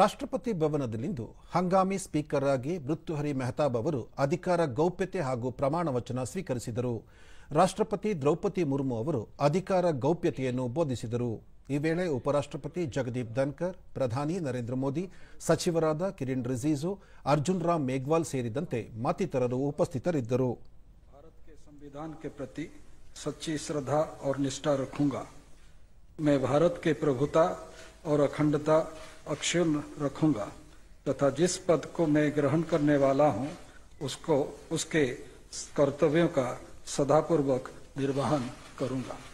ರಾಷ್ಟ್ರಪತಿ ಭವನದಲ್ಲಿಂದು ಹಂಗಾಮಿ ಸ್ಪೀಕರ್ ಆಗಿ ಮೃತ್ಯುಹರಿ ಮೆಹತಾಬ್ ಅವರು ಅಧಿಕಾರ ಗೌಪ್ಯತೆ ಹಾಗೂ ಪ್ರಮಾಣ ವಚನ ಸ್ವೀಕರಿಸಿದರು ರಾಷ್ಟ್ರಪತಿ ದ್ರೌಪದಿ ಮುರ್ಮು ಅವರು ಅಧಿಕಾರ ಗೌಪ್ಯತೆಯನ್ನು ಬೋಧಿಸಿದರು ಈ ವೇಳೆ ಉಪರಾಷ್ಟ್ರಪತಿ ಜಗದೀಪ್ ಧನ್ಕರ್ ಪ್ರಧಾನಿ ನರೇಂದ್ರ ಮೋದಿ ಸಚಿವರಾದ ಕಿರಣ್ ರಿಜಿಜು ಅರ್ಜುನ್ ರಾಮ್ ಮೇಘ್ವಾಲ್ ಸೇರಿದಂತೆ ಮತ್ತಿತರರು ಉಪಸ್ಥಿತರಿದ್ದರು ಪ್ರತಿ ಸಚ್ಚಿ ಶ್ರದ್ಧಾ निष्ठा मैं भारत के प्रभुता और अखंडता अक्षुण रखूंगा तथा जिस पद को मैं ग्रहण करने वाला हूँ उसको उसके कर्तव्यों का सदापूर्वक निर्वहन करूंगा